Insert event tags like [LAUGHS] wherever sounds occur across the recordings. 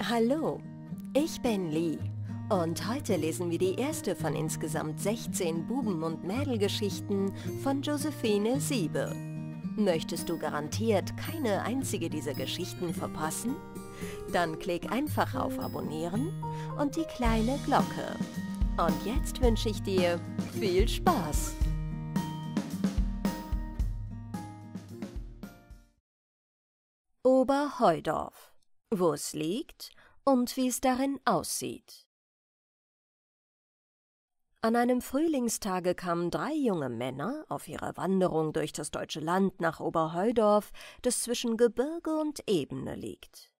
Hallo, ich bin Lee und heute lesen wir die erste von insgesamt 16 Buben- und Mädelgeschichten von Josephine Siebe. Möchtest du garantiert keine einzige dieser Geschichten verpassen? Dann klick einfach auf Abonnieren und die kleine Glocke. Und jetzt wünsche ich dir viel Spaß! Oberheudorf wo es liegt und wie es darin aussieht. An einem Frühlingstage kamen drei junge Männer auf ihrer Wanderung durch das deutsche Land nach Oberheudorf, das zwischen Gebirge und Ebene liegt.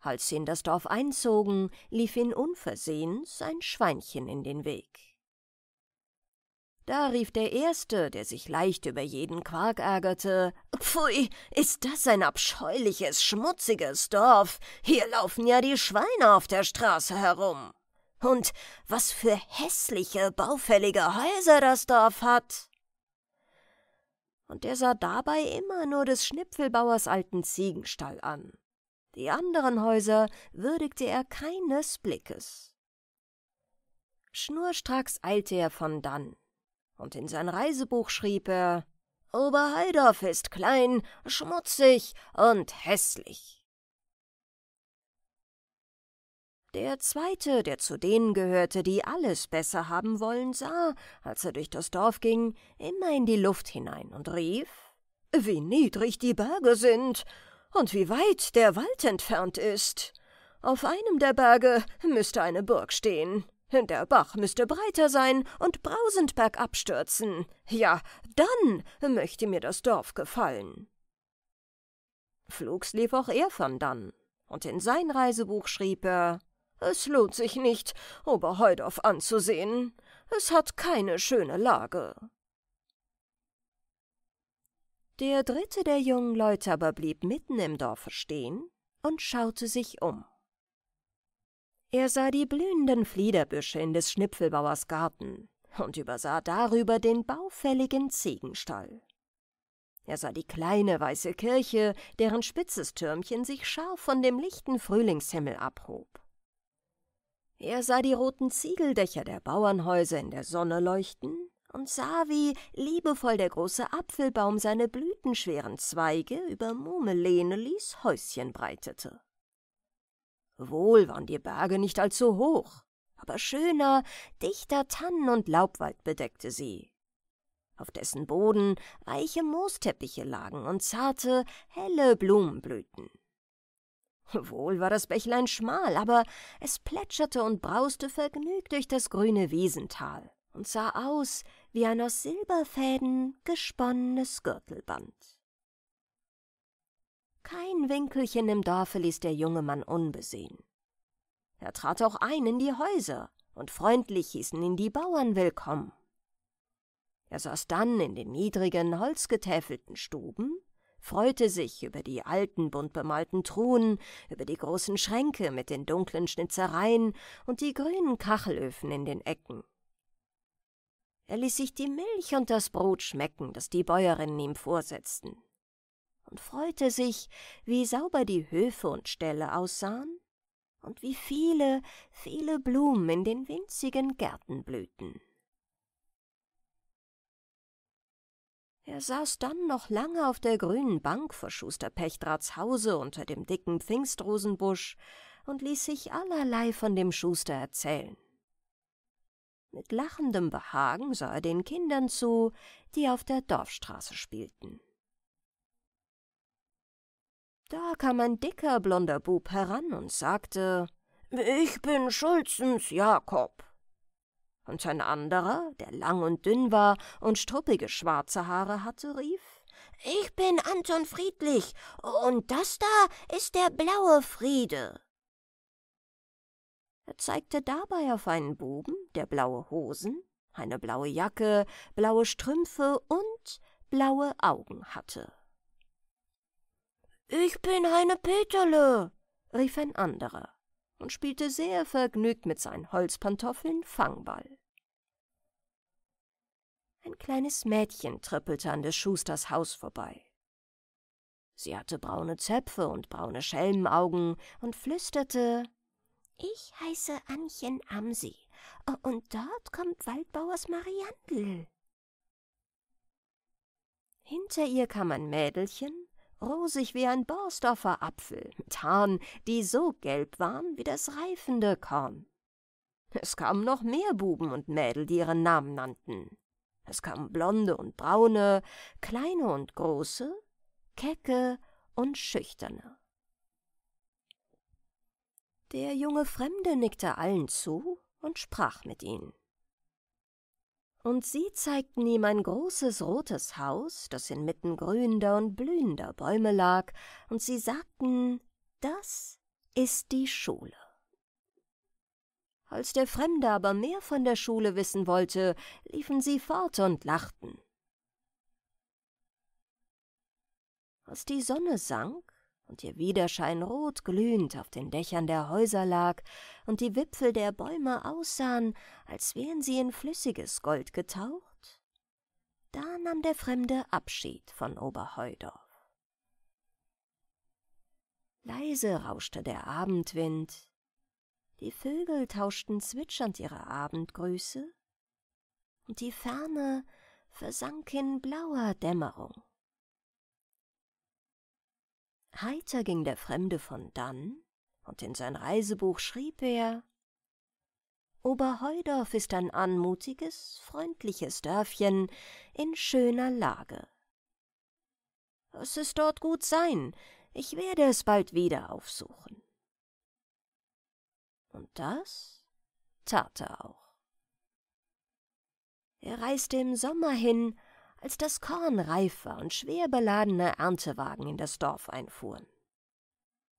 Als sie in das Dorf einzogen, lief ihnen unversehens ein Schweinchen in den Weg. Da rief der Erste, der sich leicht über jeden Quark ärgerte: Pfui, ist das ein abscheuliches, schmutziges Dorf! Hier laufen ja die Schweine auf der Straße herum! Und was für hässliche, baufällige Häuser das Dorf hat! Und er sah dabei immer nur des Schnipfelbauers alten Ziegenstall an. Die anderen Häuser würdigte er keines Blickes. Schnurstracks eilte er von dann, und in sein Reisebuch schrieb er Oberheidorf ist klein, schmutzig und hässlich. Der zweite, der zu denen gehörte, die alles besser haben wollen, sah, als er durch das Dorf ging, immer in die Luft hinein und rief Wie niedrig die Berge sind und wie weit der Wald entfernt ist. Auf einem der Berge müsste eine Burg stehen. Der Bach müsste breiter sein und brausend bergab stürzen. Ja, dann möchte mir das Dorf gefallen. Flugs lief auch er von dann, und in sein Reisebuch schrieb er: Es lohnt sich nicht, Oberheudorf anzusehen. Es hat keine schöne Lage. Der dritte der jungen Leute aber blieb mitten im Dorfe stehen und schaute sich um. Er sah die blühenden Fliederbüsche in des Schnipfelbauers Garten und übersah darüber den baufälligen Ziegenstall. Er sah die kleine weiße Kirche, deren spitzes Türmchen sich scharf von dem lichten Frühlingshimmel abhob. Er sah die roten Ziegeldächer der Bauernhäuser in der Sonne leuchten und sah, wie liebevoll der große Apfelbaum seine blütenschweren Zweige über Murmelene ließ Häuschen breitete. Wohl waren die Berge nicht allzu hoch, aber schöner, dichter Tannen- und Laubwald bedeckte sie. Auf dessen Boden weiche Moosteppiche lagen und zarte, helle Blumen blühten. [LAUGHS] Wohl war das Bächlein schmal, aber es plätscherte und brauste vergnügt durch das grüne Wiesental und sah aus wie ein aus Silberfäden gesponnenes Gürtelband. Kein Winkelchen im Dorfe ließ der junge Mann unbesehen. Er trat auch ein in die Häuser, und freundlich hießen ihn die Bauern willkommen. Er saß dann in den niedrigen, holzgetäfelten Stuben, freute sich über die alten, bunt bemalten Truhen, über die großen Schränke mit den dunklen Schnitzereien und die grünen Kachelöfen in den Ecken. Er ließ sich die Milch und das Brot schmecken, das die Bäuerinnen ihm vorsetzten und freute sich, wie sauber die Höfe und Ställe aussahen und wie viele, viele Blumen in den winzigen Gärten blühten. Er saß dann noch lange auf der grünen Bank vor Schuster Pechtrats Hause unter dem dicken Pfingstrosenbusch und ließ sich allerlei von dem Schuster erzählen. Mit lachendem Behagen sah er den Kindern zu, die auf der Dorfstraße spielten. Da kam ein dicker, blonder Bub heran und sagte, »Ich bin Schulzens Jakob.« Und ein anderer, der lang und dünn war und struppige schwarze Haare hatte, rief, »Ich bin Anton Friedlich, und das da ist der blaue Friede.« Er zeigte dabei auf einen Buben, der blaue Hosen, eine blaue Jacke, blaue Strümpfe und blaue Augen hatte. Ich bin Heine Peterle, rief ein anderer und spielte sehr vergnügt mit seinen Holzpantoffeln Fangball. Ein kleines Mädchen trippelte an des Schusters Haus vorbei. Sie hatte braune Zöpfe und braune Schelmenaugen und flüsterte Ich heiße Annchen Amsi, und dort kommt Waldbauers Mariandel. Hinter ihr kam ein Mädelchen rosig wie ein Borsdorfer Apfel, mit Haaren, die so gelb waren wie das reifende Korn. Es kamen noch mehr Buben und Mädel, die ihren Namen nannten. Es kamen blonde und braune, kleine und große, kecke und schüchterne. Der junge Fremde nickte allen zu und sprach mit ihnen und sie zeigten ihm ein großes rotes Haus, das inmitten grünender und blühender Bäume lag, und sie sagten, das ist die Schule. Als der Fremde aber mehr von der Schule wissen wollte, liefen sie fort und lachten. Als die Sonne sank, und ihr Widerschein rotglühend auf den Dächern der Häuser lag und die Wipfel der Bäume aussahen, als wären sie in flüssiges Gold getaucht? Da nahm der Fremde Abschied von Oberheudorf. Leise rauschte der Abendwind, die Vögel tauschten zwitschernd ihre Abendgrüße, und die Ferne versank in blauer Dämmerung. Heiter ging der Fremde von dann, und in sein Reisebuch schrieb er Oberheudorf ist ein anmutiges, freundliches Dörfchen in schöner Lage. Es ist dort gut sein, ich werde es bald wieder aufsuchen. Und das tat er auch. Er reiste im Sommer hin als das Korn reifer und schwer beladene Erntewagen in das Dorf einfuhren.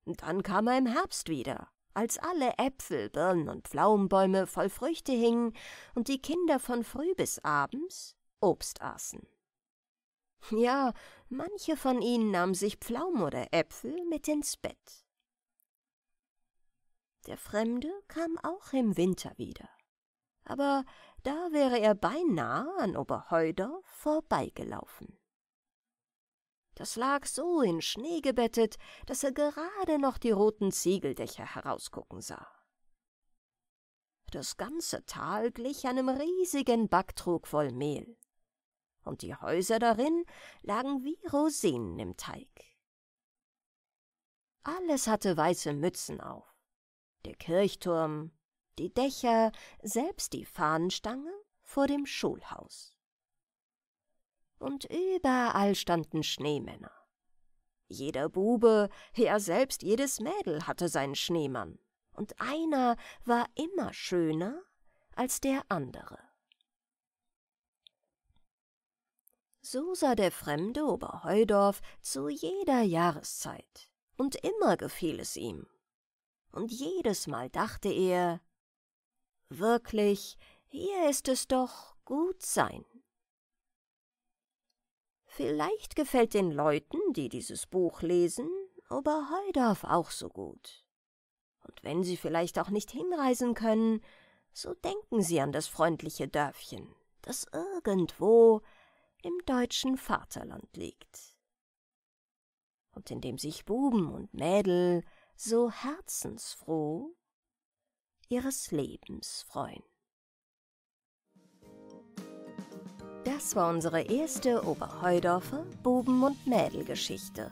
dann kam er im Herbst wieder, als alle Äpfel, Birnen und Pflaumenbäume voll Früchte hingen und die Kinder von früh bis abends Obst aßen. Ja, manche von ihnen nahmen sich Pflaumen oder Äpfel mit ins Bett. Der Fremde kam auch im Winter wieder, aber da wäre er beinahe an Oberheuder vorbeigelaufen. Das lag so in Schnee gebettet, dass er gerade noch die roten Ziegeldächer herausgucken sah. Das ganze Tal glich einem riesigen Backtrog voll Mehl, und die Häuser darin lagen wie Rosinen im Teig. Alles hatte weiße Mützen auf. Der Kirchturm, die Dächer, selbst die Fahnenstange vor dem Schulhaus. Und überall standen Schneemänner. Jeder Bube, ja selbst jedes Mädel hatte seinen Schneemann, und einer war immer schöner als der andere. So sah der fremde Oberheudorf zu jeder Jahreszeit, und immer gefiel es ihm. Und jedes Mal dachte er, Wirklich, hier ist es doch gut sein. Vielleicht gefällt den Leuten, die dieses Buch lesen, Oberheidorf auch so gut. Und wenn sie vielleicht auch nicht hinreisen können, so denken sie an das freundliche Dörfchen, das irgendwo im deutschen Vaterland liegt. Und in dem sich Buben und Mädel so herzensfroh ihres Lebens freuen. Das war unsere erste Oberheudorfer Buben- und Mädelgeschichte.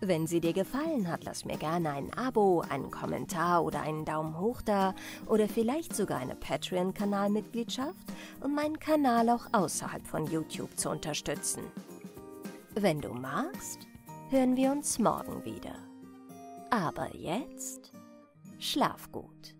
Wenn sie dir gefallen hat, lass mir gerne ein Abo, einen Kommentar oder einen Daumen hoch da oder vielleicht sogar eine Patreon-Kanalmitgliedschaft, um meinen Kanal auch außerhalb von YouTube zu unterstützen. Wenn du magst, hören wir uns morgen wieder. Aber jetzt schlaf gut.